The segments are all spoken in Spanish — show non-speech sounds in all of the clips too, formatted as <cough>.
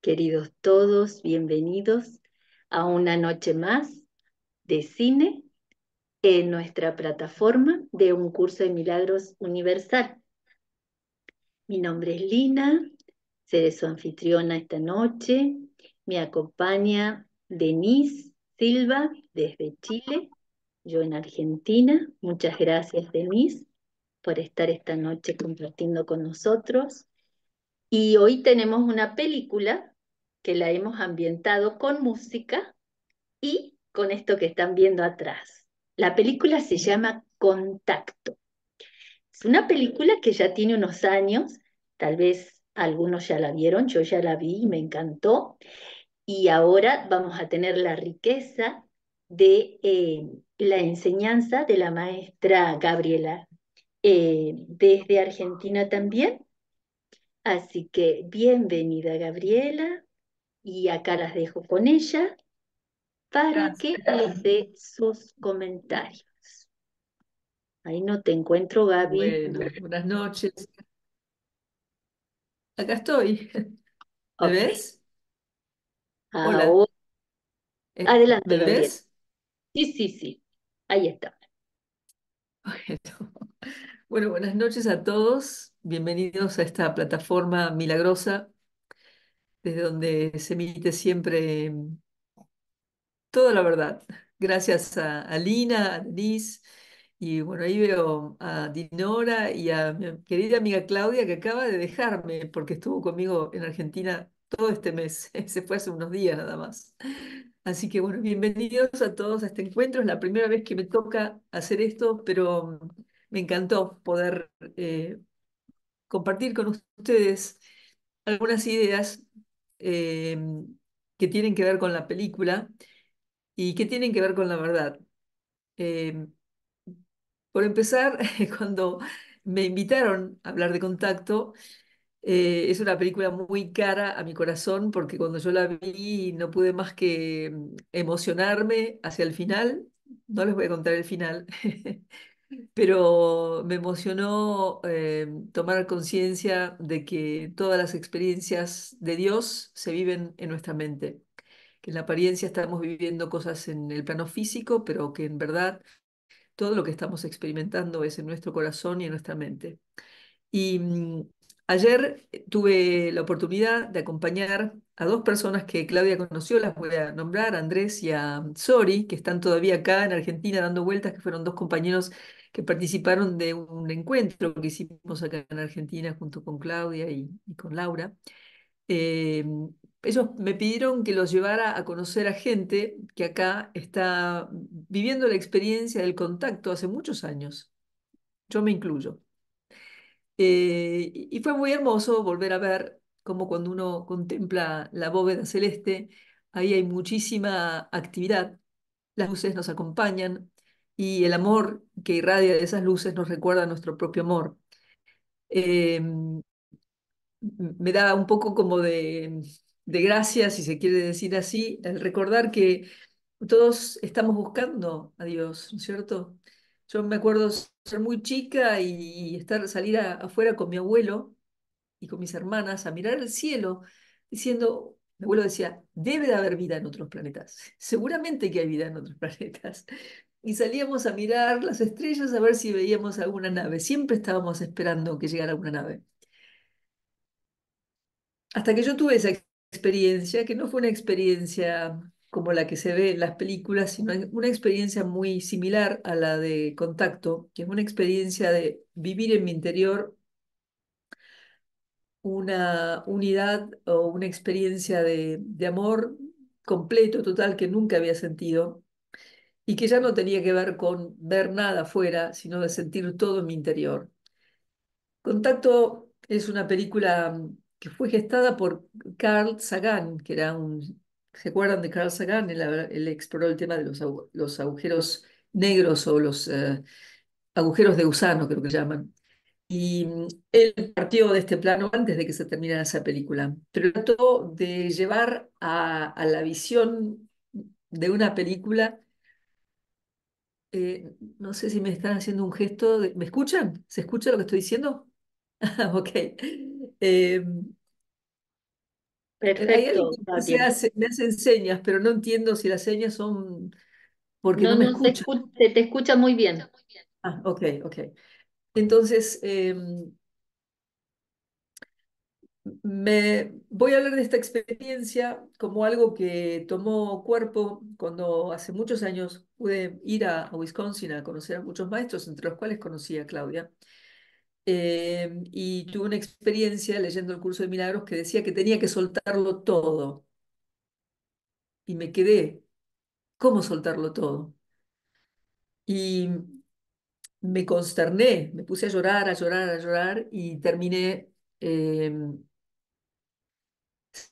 Queridos todos, bienvenidos a una noche más de cine en nuestra plataforma de un curso de milagros universal. Mi nombre es Lina, seré su anfitriona esta noche. Me acompaña Denise Silva desde Chile, yo en Argentina. Muchas gracias, Denise, por estar esta noche compartiendo con nosotros. Y hoy tenemos una película que la hemos ambientado con música y con esto que están viendo atrás. La película se llama Contacto. Es una película que ya tiene unos años, tal vez algunos ya la vieron, yo ya la vi y me encantó. Y ahora vamos a tener la riqueza de eh, la enseñanza de la maestra Gabriela eh, desde Argentina también Así que bienvenida Gabriela y acá las dejo con ella para que les dé sus comentarios. Ahí no te encuentro, Gaby. buenas noches. Acá estoy. ¿Me ves? Hola. Ahora... Adelante. ¿Me ves? Sí, sí, sí. Ahí está. Bueno, buenas noches a todos. Bienvenidos a esta plataforma milagrosa, desde donde se emite siempre toda la verdad. Gracias a, Alina, a Denise, y bueno, ahí veo a Dinora y a mi querida amiga Claudia que acaba de dejarme porque estuvo conmigo en Argentina todo este mes. <laughs> Se fue hace unos días nada más. Así que bueno, bienvenidos a todos a este encuentro. Es la primera vez que me toca hacer esto, pero me encantó poder eh, compartir con ustedes algunas ideas eh, que tienen que ver con la película y que tienen que ver con la verdad. Eh, por empezar, <laughs> cuando me invitaron a hablar de contacto, es una película muy cara a mi corazón porque cuando yo la vi no pude más que mm, emocionarme hacia el final. No les voy a contar el final, <laughs> pero me emocionó eh, tomar conciencia de que todas las experiencias de Dios se viven en nuestra mente, que en la apariencia estamos viviendo cosas en el plano físico, pero que en verdad todo lo que estamos experimentando es en nuestro corazón y en nuestra mente. Y mm, Ayer eh, tuve la oportunidad de acompañar a dos personas que Claudia conoció, las voy a nombrar, Andrés y a mm, Sori, que están todavía acá en Argentina dando vueltas, que fueron dos compañeros que participaron de un encuentro que hicimos acá en Argentina junto con Claudia y, con Laura. Em, ellos me pidieron que los llevara a conocer a gente que acá está mm, viviendo la experiencia del contacto hace muchos años. Yo me incluyo. Eh, y fue muy hermoso volver a ver cómo cuando uno contempla la bóveda celeste, ahí hay muchísima actividad, las luces nos acompañan y el amor que irradia de esas luces nos recuerda a nuestro propio amor. Eh, me da un poco como de, de gracia, si se quiere decir así, el recordar que todos estamos buscando a Dios, ¿no es cierto? Yo me acuerdo ser muy chica y estar, salir afuera con mi abuelo y con mis hermanas a mirar el cielo, diciendo, mi abuelo decía, debe de haber vida en otros planetas. <laughs> Seguramente que hay vida en otros <laughs> planetas. Y salíamos a mirar las estrellas a ver si veíamos alguna nave. Siempre estábamos esperando que llegara alguna nave. Hasta que yo tuve esa experiencia, que no fue una experiencia como la que se ve en las películas, sino una experiencia muy similar a la de contacto, que es una experiencia de vivir en mi interior una unidad o una experiencia de, amor completo, total, que nunca había sentido y que ya no tenía que ver con ver nada afuera, sino de sentir todo en mi interior. Contacto es una película mm, que fue gestada por Carl Sagan, que era un ¿Se acuerdan de Carl Sagan? Él, exploró el tema de los, los agujeros negros o los eh, agujeros de gusano, creo que llaman. Y mm, él partió de este plano antes de que se terminara esa película, pero trató de llevar a, la visión de una película. Eh, no sé si me están haciendo un gesto. ¿Me escuchan? ¿Se escucha lo que estoy diciendo? <laughs> ok. Eh, Perfecto. me hacen señas, pero no entiendo si las señas son porque no, no me te, escucha muy bien. Ah, ok, ok. Entonces, em, me voy a hablar de esta experiencia como algo que tomó cuerpo cuando hace muchos años pude ir a, a Wisconsin a conocer a muchos maestros, entre los cuales conocí a Claudia. Em, y tuve una experiencia leyendo el curso de milagros que decía que tenía que soltarlo todo. Y me quedé, ¿cómo soltarlo todo? Y me consterné, me puse a llorar, a llorar, a llorar y terminé em,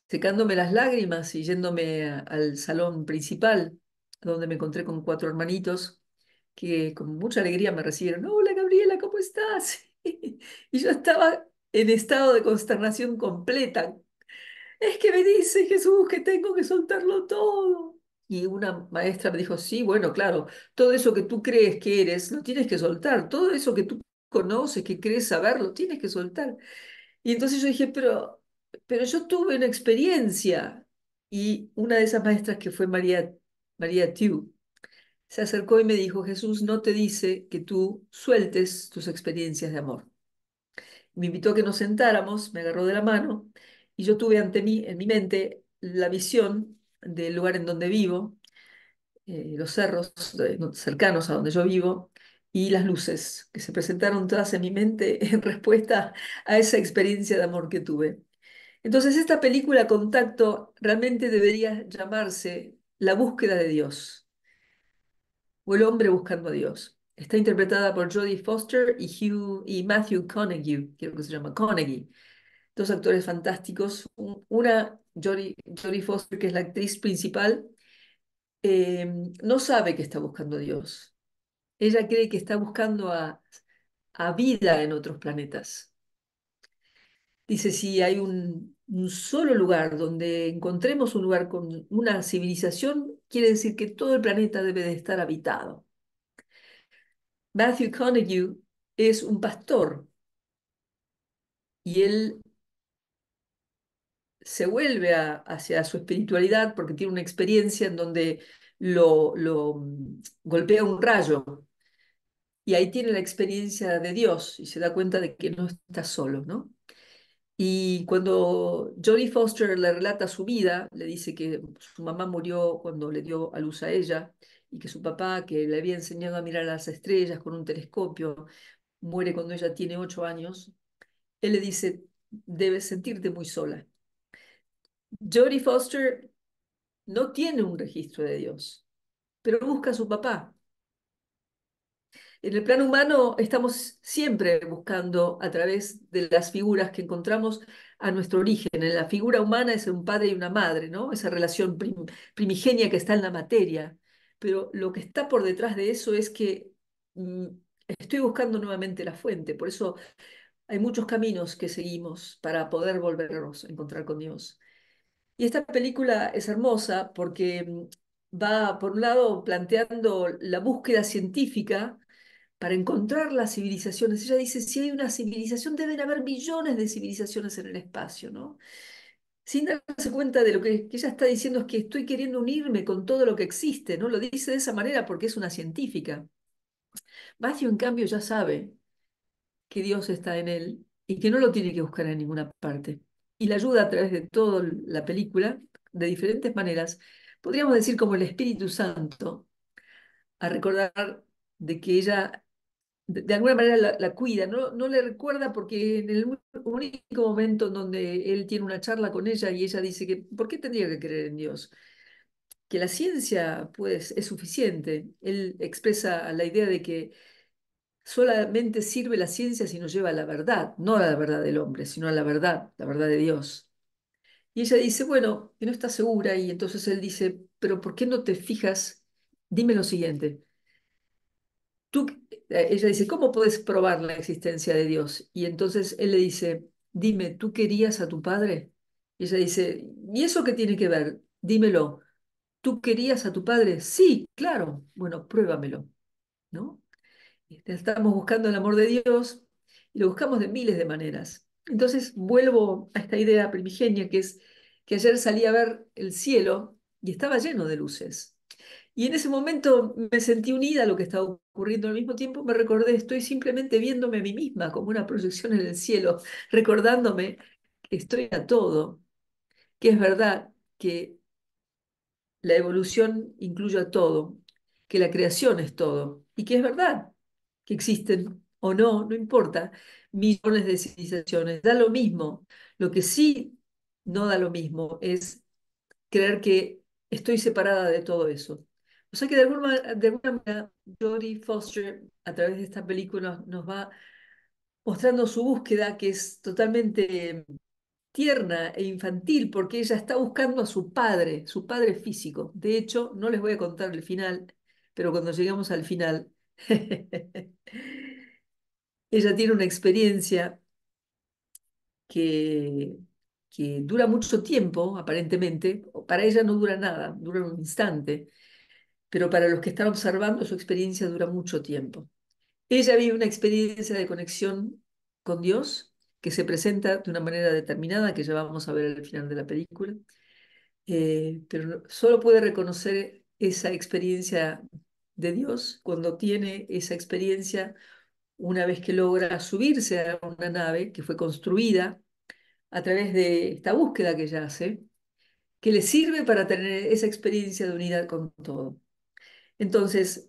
secándome las lágrimas y yéndome al salón principal, donde me encontré con cuatro hermanitos que con mucha alegría me recibieron. Hola Gabriela, ¿cómo estás? <laughs> Y yo estaba en estado de consternación completa. Es que me dice Jesús que tengo que soltarlo todo. Y una maestra me dijo, sí, bueno, claro, todo eso que tú crees que eres, lo tienes que soltar. Todo eso que tú conoces, que crees saber, lo tienes que soltar. Y entonces yo dije, pero, pero yo tuve una experiencia. Y una de esas maestras que fue María, María Tiu, se acercó y me dijo, Jesús no te dice que tú sueltes tus experiencias de amor. Me invitó a que nos sentáramos, me agarró de la mano y yo tuve ante mí, en mi mente, la visión del lugar en donde vivo, eh, los cerros eh, cercanos a donde yo vivo y las luces que se presentaron todas en mi mente <laughs> en respuesta a esa experiencia de amor que tuve. Entonces esta película Contacto realmente debería llamarse La búsqueda de Dios o El hombre buscando a Dios. Está interpretada por Jodie Foster y, Hugh, y Matthew Carnegie, creo que se llama Dos actores fantásticos. Una, Jodie, Foster, que es la actriz principal, em, no sabe que está buscando a Dios. Ella cree que está buscando a vida en otros planetas. Dice, si hay un, un solo lugar, donde encontremos un lugar con una civilización, quiere decir que todo el planeta debe de estar habitado. Matthew Carnegie es un pastor y él se vuelve hacia su espiritualidad porque tiene una experiencia en donde lo, lo mm, golpea un rayo y ahí tiene la experiencia de Dios y se da cuenta de que no está solo, ¿no? Y cuando Jodie Foster le relata su vida, le dice que su mamá murió cuando le dio a luz a ella y que su papá, que le había enseñado a mirar las estrellas con un telescopio, muere cuando ella tiene ocho años, él le dice, debes sentirte muy sola. Jodie Foster no tiene un registro de Dios, pero busca a su papá en el plano humano estamos siempre buscando a través de las figuras que encontramos a nuestro origen. En la figura humana es un padre y una madre, ¿no? Esa relación primigenia que está en la materia. Pero lo que está por detrás de eso es que mm, estoy buscando nuevamente la fuente. Por eso hay muchos caminos que seguimos para poder volvernos a encontrar con Dios. Y esta película es hermosa porque mm, va, por un lado, planteando la búsqueda científica para encontrar las civilizaciones. Ella dice, si hay una civilización, deben haber millones de civilizaciones en el espacio, ¿no? Sin darse cuenta de lo que, ella está diciendo es que estoy queriendo unirme con todo lo que existe, ¿no? Lo dice de esa manera porque es una científica. Matthew, en cambio, ya sabe que Dios está en él y que no lo tiene que buscar en ninguna parte. Y la ayuda a través de toda la película, de diferentes maneras, podríamos decir como el Espíritu Santo, a recordar de que ella de, alguna manera la, cuida, no, no le recuerda porque en el único momento en donde él tiene una charla con ella y ella dice que, ¿por qué tendría que creer en Dios? Que la ciencia pues, es suficiente. Él expresa la idea de que solamente sirve la ciencia si nos lleva a la verdad, no a la verdad del hombre, sino a la verdad, la verdad de Dios. Y ella dice, bueno, que no está segura, y entonces él dice, pero ¿por qué no te fijas? Dime lo siguiente. ¿Tú eh, ella dice, ¿cómo puedes probar la existencia de Dios? Y entonces él le dice, dime, ¿tú querías a tu padre? Y ella dice, ¿y eso qué tiene que ver? Dímelo. ¿Tú querías a tu padre? Sí, claro. Bueno, pruébamelo. ¿No? Estamos buscando el amor de Dios y lo buscamos de miles de maneras. Entonces vuelvo a esta idea primigenia que es que ayer salí a ver el cielo y estaba lleno de luces. Y en ese momento me sentí unida a lo que estaba ocurriendo al mismo tiempo, me recordé, estoy simplemente viéndome a mí misma como una proyección en el cielo, recordándome que estoy a todo, que es verdad que la evolución incluye a todo, que la creación es todo, y que es verdad que existen o no, no importa, millones de civilizaciones, da lo mismo. Lo que sí no da lo mismo es creer que estoy separada de todo eso o sea que de alguna, de manera Jodie Foster a través de esta película nos va mostrando su búsqueda que es totalmente tierna e infantil porque ella está buscando a su padre, su padre físico. De hecho, no les voy a contar el final, pero cuando llegamos al final, <laughs> ella tiene una experiencia que, que dura mucho tiempo, aparentemente, para ella no dura nada, dura un instante pero para los que están observando su experiencia dura mucho tiempo. Ella vive una experiencia de conexión con Dios que se presenta de una manera determinada, que ya vamos a ver al final de la película, eh, pero solo puede reconocer esa experiencia de Dios cuando tiene esa experiencia una vez que logra subirse a una nave que fue construida a través de esta búsqueda que ella hace, que le sirve para tener esa experiencia de unidad con todo. Entonces,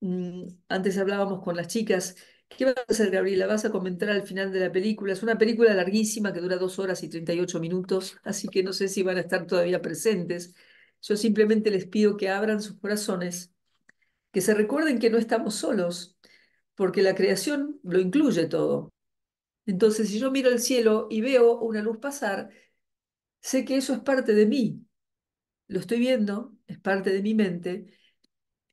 mm, antes hablábamos con las chicas, ¿qué vas a hacer, Gabriela? ¿Vas a comentar al final de la película? Es una película larguísima que dura dos horas y 38 minutos, así que no sé si van a estar todavía presentes. Yo simplemente les pido que abran sus corazones, que se recuerden que no estamos solos, porque la creación lo incluye todo. Entonces, si yo miro al cielo y veo una luz pasar, sé que eso es parte de mí. Lo estoy viendo, es parte de mi mente,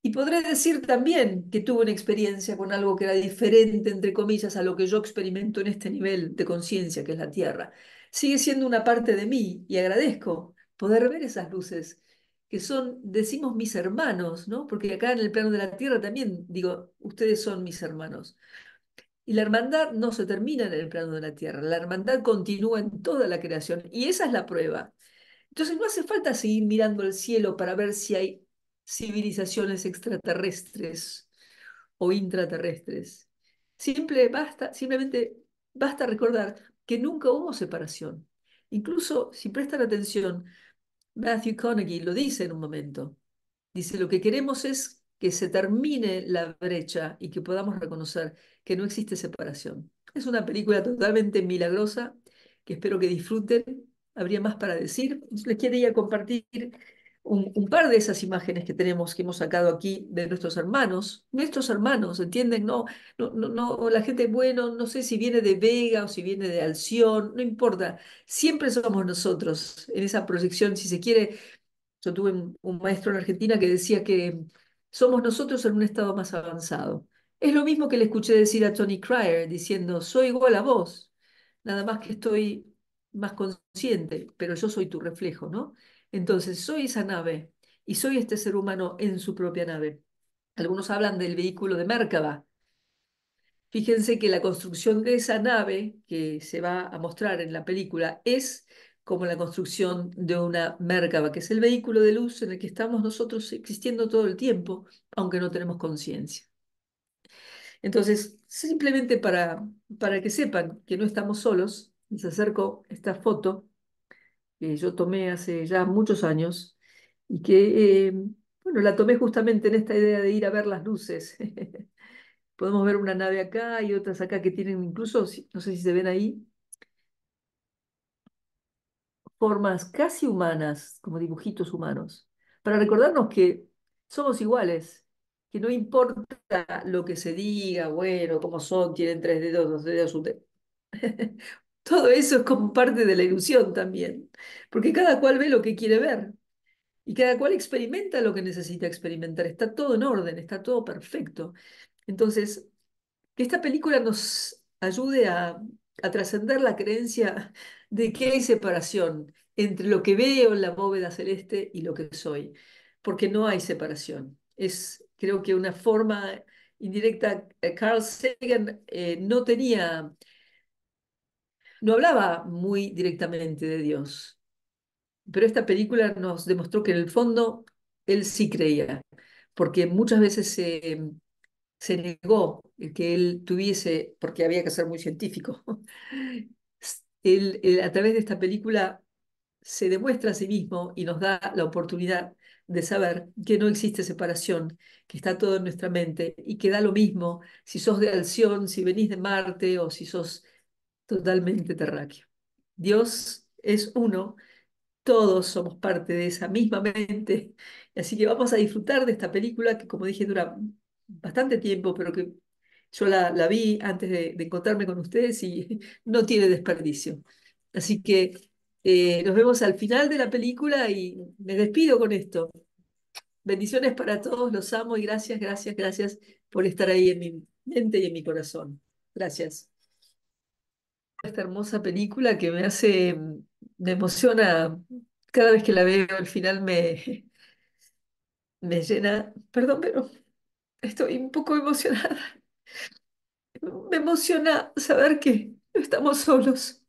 y podré decir también que tuve una experiencia con algo que era diferente, entre comillas, a lo que yo experimento en este nivel de conciencia que es la Tierra. Sigue siendo una parte de mí y agradezco poder ver esas luces que son, decimos mis hermanos, ¿no? Porque acá en el plano de la Tierra también digo, ustedes son mis hermanos. Y la hermandad no se termina en el plano de la Tierra, la hermandad continúa en toda la creación y esa es la prueba. Entonces no hace falta seguir mirando al cielo para ver si hay civilizaciones extraterrestres o intraterrestres. Simple, basta, simplemente basta recordar que nunca hubo separación. Incluso si prestan atención, Matthew Carnegie lo dice en un momento. Dice, lo que queremos es que se termine la brecha y que podamos reconocer que no existe separación. Es una película totalmente milagrosa que espero que disfruten. Habría más para decir. Les quería compartir un, par de esas imágenes que tenemos, que hemos sacado aquí de nuestros hermanos, nuestros hermanos, ¿entienden? No, no, la gente, bueno, no sé si viene de Vega o si viene de Alción, no importa, siempre somos nosotros en esa proyección, si se quiere. Yo tuve un, un maestro en Argentina que decía que somos nosotros en un estado más avanzado. Es lo mismo que le escuché decir a Tony Cryer diciendo, soy igual a vos, nada más que estoy más consciente, pero yo soy tu reflejo, ¿no? Entonces, soy esa nave y soy este ser humano en su propia nave. Algunos hablan del vehículo de Merkaba. Fíjense que la construcción de esa nave que se va a mostrar en la película es como la construcción de una Merkaba, que es el vehículo de luz en el que estamos nosotros existiendo todo el tiempo, aunque no tenemos conciencia. Entonces, simplemente para, para que sepan que no estamos solos, les acerco esta foto que yo tomé hace ya muchos años y que, eh, bueno, la tomé justamente en esta idea de ir a ver las luces. <laughs> Podemos ver una nave acá y otras acá que tienen incluso, no sé si se ven ahí, formas casi humanas, como dibujitos humanos, para recordarnos que somos iguales, que no importa lo que se diga, bueno, cómo son, tienen tres dedos, dos dedos, un dedo. <laughs> todo eso es como parte de la ilusión también, porque cada cual ve lo que quiere ver y cada cual experimenta lo que necesita experimentar, está todo en orden, está todo perfecto. Entonces, que esta película nos ayude a, trascender la creencia de que hay separación entre lo que veo en la bóveda celeste y lo que soy, porque no hay separación. Es, creo que una forma indirecta, eh, Carl Sagan eh, no tenía no hablaba muy directamente de Dios, pero esta película nos demostró que en el fondo él sí creía, porque muchas veces se, se negó que él tuviese, porque había que ser muy científico, <laughs> a través de esta película se demuestra a sí mismo y nos da la oportunidad de saber que no existe separación, que está todo en nuestra mente y que da lo mismo si sos de Alción, si venís de Marte o si sos totalmente terráqueo. Dios es uno, todos somos parte de esa misma mente, así que vamos a disfrutar de esta película que como dije dura bastante tiempo, pero que yo la, vi antes de, encontrarme con ustedes y <laughs> no tiene desperdicio. Así que eh, nos vemos al final de la película y me despido con esto. Bendiciones para todos, los amo y gracias, gracias, gracias por estar ahí en mi mente y en mi corazón. Gracias esta hermosa película que me hace, me emociona cada vez que la veo, al final me, <laughs> me llena, perdón, pero estoy un poco emocionada. Me emociona saber que no estamos solos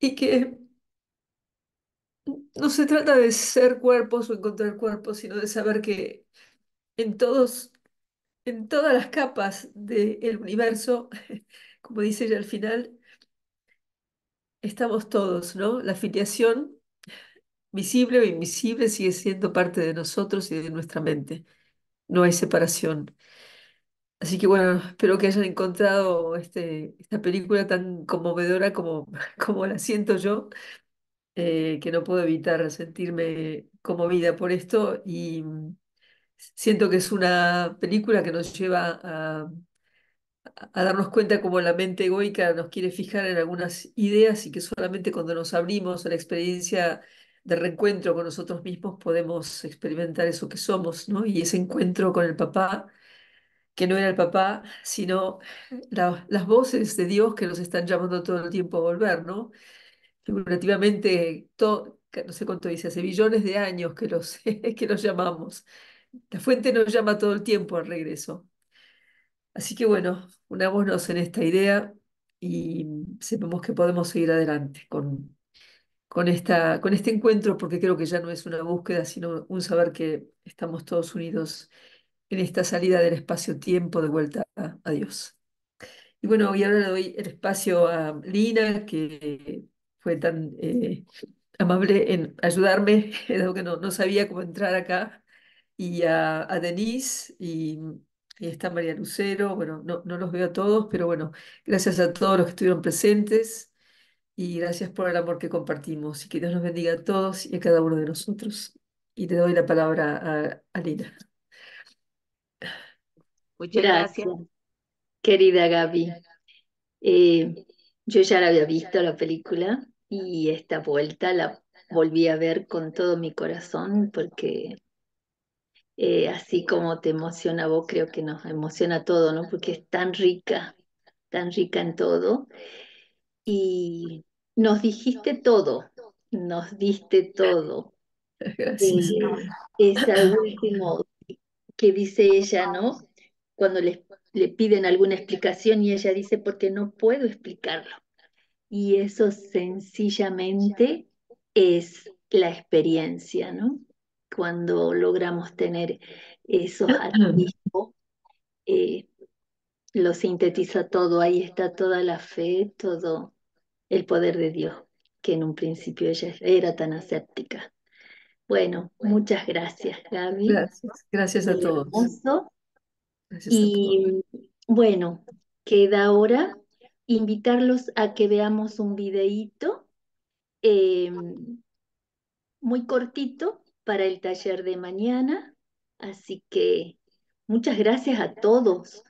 y que no se trata de ser cuerpos o encontrar cuerpos, sino de saber que en todos, en todas las capas del universo, <laughs> como dice ella al final, estamos todos, ¿no? La filiación, visible o invisible, sigue siendo parte de nosotros y de nuestra mente. No hay separación. Así que bueno, espero que hayan encontrado este, esta película tan conmovedora como, <laughs> como la siento yo, eh, que no puedo evitar sentirme conmovida por esto y siento que es una película que nos lleva a a darnos cuenta cómo la mente egoica nos quiere fijar en algunas ideas y que solamente cuando nos abrimos a la experiencia de reencuentro con nosotros mismos podemos experimentar eso que somos, ¿no? Y ese encuentro con el papá, que no era el papá, sino las voces de Dios que nos están llamando todo el tiempo a volver, ¿no? Figurativamente, todo, no sé cuánto dice, hace billones de años que los, <laughs> que los llamamos. La fuente nos llama todo el tiempo al regreso. Así que bueno, unámonos en esta idea y sepamos que podemos seguir adelante con, con, esta, con este encuentro, porque creo que ya no es una búsqueda, sino un saber que estamos todos unidos en esta salida del espacio-tiempo de vuelta a, Dios. Y bueno, y ahora le doy el espacio a Lina, que fue tan eh, amable en ayudarme, dado <laughs> que no, no sabía cómo entrar acá, y a, a Denise, y Ahí está María Lucero, bueno, no, no los veo a todos, pero bueno, gracias a todos los que estuvieron presentes y gracias por el amor que compartimos y que Dios nos bendiga a todos y a cada uno de nosotros. Y te doy la palabra a, a Lina. Muchas gracias. Querida Gaby, eh, yo ya la había visto la película y esta vuelta la volví a ver con todo mi corazón porque eh, así como te emociona vos, creo que nos emociona todo, ¿no? Porque es tan rica, tan rica en todo. Y nos dijiste todo, nos diste todo. <laughs> Eh, es el último que dice ella, ¿no? Cuando le, le piden alguna explicación y ella dice, porque no puedo explicarlo. Y eso sencillamente es la experiencia, ¿no? cuando logramos tener esos al <clears throat> eh, lo sintetiza todo, ahí está toda la fe, todo el poder de Dios, que en un principio ella era tan aséptica. Bueno, muchas gracias, Gaby. Gracias, gracias a todos. y bueno, queda ahora invitarlos a que veamos un videíto eh, muy cortito para el taller de mañana. Así que muchas gracias a todos